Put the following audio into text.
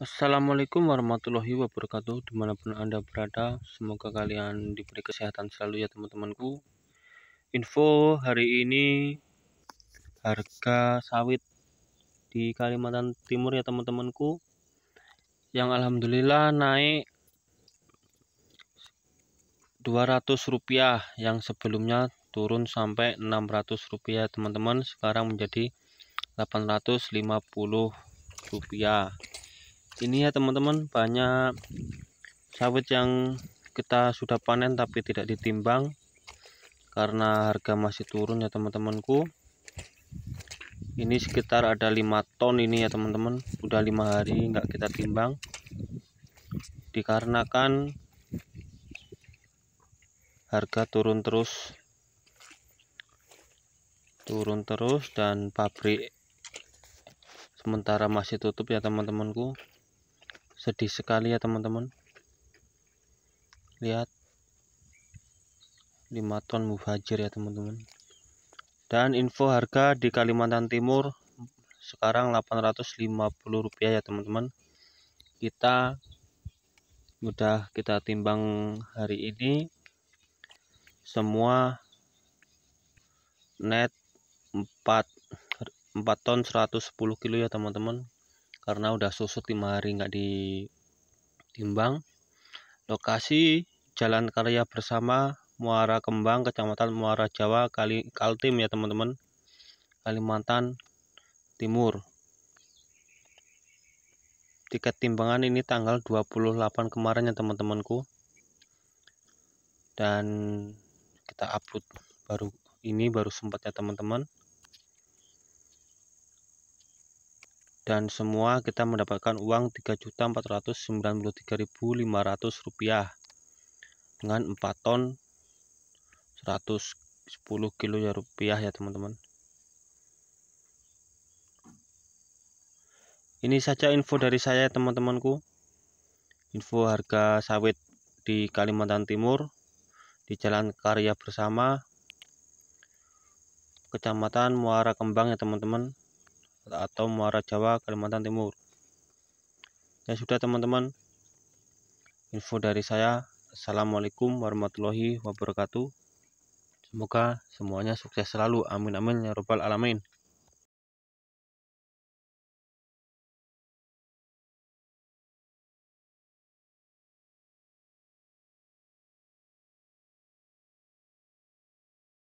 Assalamualaikum warahmatullahi wabarakatuh Dimanapun Anda berada Semoga kalian diberi kesehatan selalu ya teman-temanku Info hari ini Harga sawit Di Kalimantan Timur ya teman-temanku Yang Alhamdulillah naik 200 rupiah Yang sebelumnya turun sampai 600 rupiah teman-teman Sekarang menjadi 850 rupiah ini ya teman-teman banyak sawit yang kita sudah panen tapi tidak ditimbang karena harga masih turun ya teman-temanku ini sekitar ada 5 ton ini ya teman-teman udah 5 hari nggak kita timbang dikarenakan harga turun terus turun terus dan pabrik sementara masih tutup ya teman-temanku sedih sekali ya teman-teman lihat 5 ton mufajir ya teman-teman dan info harga di Kalimantan Timur sekarang 850 rupiah ya teman-teman kita mudah kita timbang hari ini semua net 4 4 ton 110 kilo ya teman-teman karena udah susut lima hari nggak ditimbang lokasi Jalan Karya Bersama Muara Kembang Kecamatan Muara Jawa Kali Kaltim ya teman-teman Kalimantan Timur tiket timbangan ini tanggal 28 kemarin ya teman-temanku dan kita upload baru ini baru sempat ya teman-teman dan semua kita mendapatkan uang 3.493.500 rupiah dengan 4 ton 110 kilo ya rupiah ya teman-teman ini saja info dari saya teman-temanku info harga sawit di Kalimantan Timur di Jalan Karya Bersama Kecamatan Muara Kembang ya teman-teman atau Muara Jawa Kalimantan Timur ya sudah teman-teman info dari saya Assalamualaikum warahmatullahi wabarakatuh semoga semuanya sukses selalu amin amin ya robbal alamin